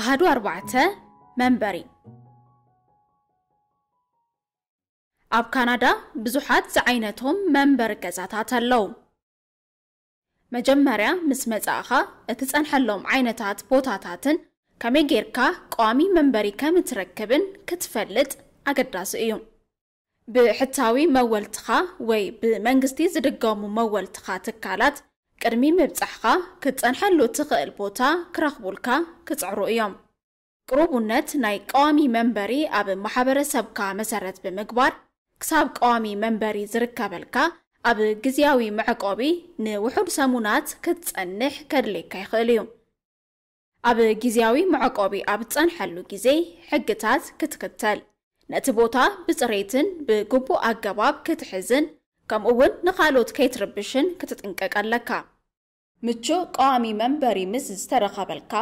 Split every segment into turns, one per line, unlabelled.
አህዱ አርባዕተ መንበሪ ኣብ ካናዳ ብዙሓት ዝዓይነቶም መንበሪ ገዛታት ኣለው መጀመርያ ምስ መጻእኻ እቲ ዓይነታት ቦታታትን ከመይ ጌርካ ቋሚ መንበሪ ከም እትረክብን ክትፈልጥ ኣገዳሲ እዩ ብሕታዊ መወልትኻ ወይ ብመንግስቲ ዝድገሙ መወልትኻ ትካላት ቅድሚ ምብፃሕካ ክትፀንሐሉ እትኽእል ቦታ ክረኽቡልካ ክፅዕሩ እዮም ቅሩቡነት ናይ ቀዋሚ መንበሪ ኣብ ማሕበረሰብካ መሰረት ብምግባር ክሳብ ቀዋሚ መንበሪ ዝርከበልካ ኣብ ግዜያዊ መዕቆቢ ንውሑድ ሰሙናት ክትፀንሕ ከድልየካ ይኽእል እዩ ኣብ ግዜያዊ መዕቆቢ ኣብ ዝፀንሐሉ ግዜ ሕግታት ክትክተል ነቲ ቦታ ብፅሬትን ብግቡእ ኣገባብ ክትሕዝን ከምኡ እውን ንኻልኦት ከይትርብሽን ክትጥንቀቅ ኣለካ ምቹ ቀዋሚ መንበሪ ምስ ዝተረኸበልካ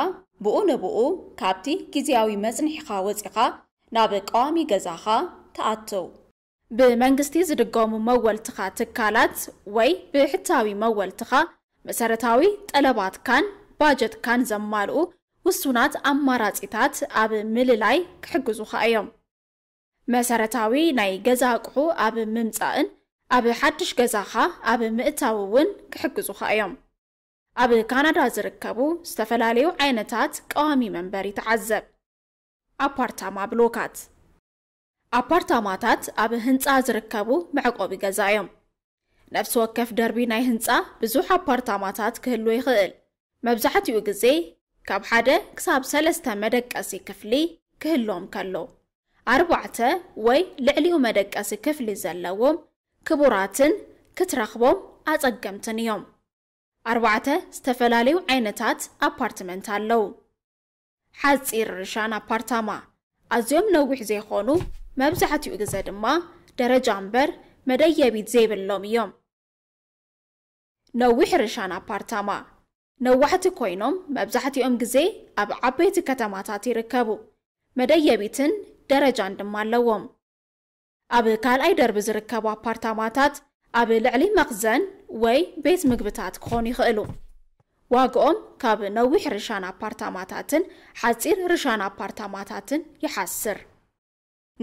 ብኡ ንብኡ ካብቲ ግዜያዊ መፅኒሕኻ ወፂኻ ናብ ቀዋሚ ገዛኻ ተኣትው ብመንግስቲ ዝድገሙ መወልትኻ ትካላት ወይ ብሕታዊ መወልትኻ መሰረታዊ ጠለባትካን ባጀትካን ዘማልኡ ውሱናት ኣማራፂታት ኣብ ምልላይ ክሕግዙኻ እዮም መሰረታዊ ናይ ገዛ ኣቑሑ ኣብ ምምፃእን ኣብ ሓድሽ ገዛኻ ኣብ ምእታው እውን ክሕግዙኻ እዮም ኣብ ካናዳ ዝርከቡ ዝተፈላለዩ ዓይነታት ቀዋሚ መንበሪ ተዓዘብ ኣፓርታማ ብሎካት ኣፓርታማታት ኣብ ህንፃ ዝርከቡ መዕቆቢ ገዛ እዮም ነፍሲ ወከፍ ደርቢ ናይ ህንፃ ብዙሕ ኣፓርታማታት ክህሉ ይኽእል መብዛሕትኡ ግዜ ካብ ሓደ ክሳብ ሰለስተ መደቀሲ ክፍሊ ክህሎም ከሎ ኣርባዕተ ወይ ልዕሊኡ መደቀሲ ክፍሊ ዘለዎም ክቡራትን ክትረኽቦም ኣፀገምትን እዮም ኣርባዕተ ዝተፈላለዩ ዓይነታት ኣፓርትመንት ኣለው ሓፂር ርሻን ኣፓርታማ ኣዝዮም ነዊሕ ዘይኮኑ መብዛሕትኡ ግዜ ድማ ደረጃ እምበር መደየቢት ዘይብሎም እዮም ነዊሕ ርሻን ኣፓርታማ ነዋሕቲ ኮይኖም መብዛሕትኦም ግዜ ኣብ ዓበይቲ ከተማታት ይርከቡ መደየቢትን ደረጃን ድማ ኣለዎም ኣብ ካልኣይ ደርቢ ዝርከቡ ኣፓርታማታት ኣብ ልዕሊ መኽዘን ወይ ቤት ምግብታት ክኾኑ ይኽእሉ ዋግኦም ካብ ነዊሕ ርሻን ኣፓርታማታትን ሓፂር ርሻን ኣፓርታማታትን ይሓስር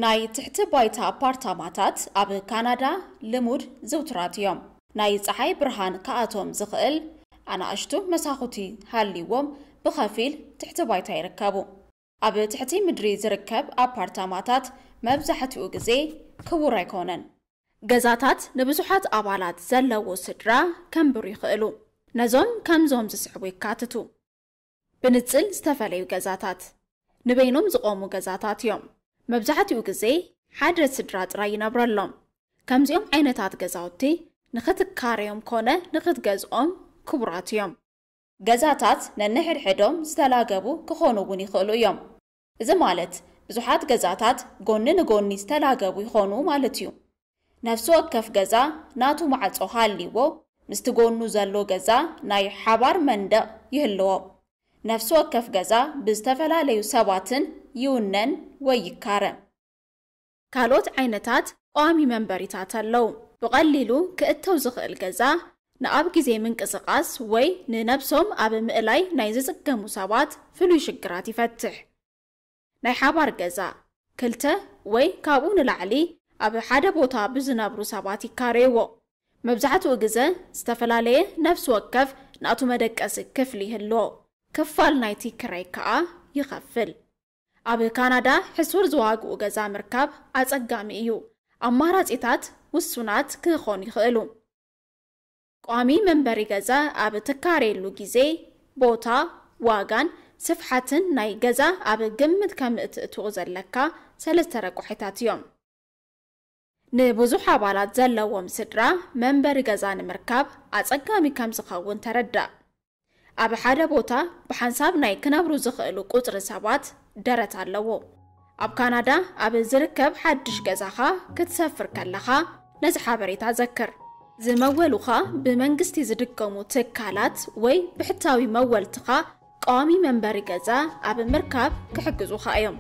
ናይ ትሕቲ ባይታ ኣፓርታማታት ኣብ ካናዳ ልሙድ ዝውትራት እዮም ናይ ፀሓይ ብርሃን ካኣቶም ዝኽእል ኣናእሽቱ መሳኹቲ ሃልይዎም ብኸፊል ትሕቲ ባይታ ይርከቡ ኣብ ትሕቲ ምድሪ ዝርከብ ኣፓርታማታት መብዛሕትኡ ግዜ ክቡር ኣይኮነን ገዛታት ንብዙሓት ኣባላት ዘለዎ ስድራ ከንብሩ ይኽእሉ ነዞም ከምዞም ዝስዕቡ ይካትቱ ብንፅል ዝተፈለዩ ገዛታት ንበይኖም ዝቆሙ ገዛታት እዮም መብዛሕትኡ ግዜ ሓደ ስድራ ጥራይ ይነብረሎም ከምዚኦም ዓይነታት ገዛውቲ ንኽትካርዮም ኮነ ንኽትገዝኦም ክቡራት እዮም ገዛታት ነንሕድሕዶም ዝተላገቡ ክኾኑ እውን ይኽእሉ እዮም እዚ ማለት ብዙሓት ገዛታት ጎኒ ንጎኒ ዝተላገቡ ይኾኑ ማለት እዩ ነፍሲ ወከፍ ገዛ ናቱ ማዕጾ ሃልይዎ ምስቲ ጎኑ ዘሎ ገዛ ናይ ሓባር መንደቕ ይህልዎ ነፍሲ ወከፍ ገዛ ብዝተፈላለዩ ሰባትን ይውነን ወይ ይካረ ካልኦት ዓይነታት ቋሚ መንበሪታት ኣለዉ ብቐሊሉ ክእተው ዝኽእል ገዛ ንኣብ ግዜ ምንቅስቓስ ወይ ንነብሶም ኣብ ምእላይ ናይ ዝጽገሙ ሰባት ፍሉይ ሽግራት ይፈትሕ ናይ ሓባር ገዛ ክልተ ወይ ካብኡ ንላዕሊ ኣብ ሓደ ቦታ ብዝነብሩ ሰባት ይካረይዎ መብዛሕትኡ ግዜ ዝተፈላለየ ነፍሲ ወከፍ ናቱ መደቀሲ ክፍሊ ይህልዎ ክፋል ናይቲ ክራይ ከዓ ይኸፍል ኣብ ካናዳ ሕሱር ዝዋግኡ ገዛ ምርካብ ኣጸጋሚ እዩ ኣማራጺታት ውሱናት ክኾኑ ይኽእሉ ቋሚ መንበሪ ገዛ ኣብ ትካረየሉ ግዜ ቦታ ዋጋን ስፍሓትን ናይ ገዛ ኣብ ግምት ከም እትእትኡ ዘለካ ሰለስተ ረቑሒታት እዮም ንብዙሕ ኣባላት ዘለዎም ስድራ መንበሪ ገዛ ንምርካብ ኣፀጋሚ ከም ዝኸውን ተረዳእ ኣብ ሓደ ቦታ ብሓንሳብ ናይ ክነብሩ ዝኽእሉ ቁፅሪ ሰባት ደረት ኣለዎ ኣብ ካናዳ ኣብ ዝርከብ ሓድሽ ገዛኻ ክትሰፍር ከለኻ ነዚ ሓበሬታ ዘክር ዝመወሉኻ ብመንግስቲ ዝድከሙ ትካላት ወይ ብሕታዊ መወልትኻ ቃዋሚ መንበሪ ገዛ ኣብ ምርካብ ክሕግዙኻ እዮም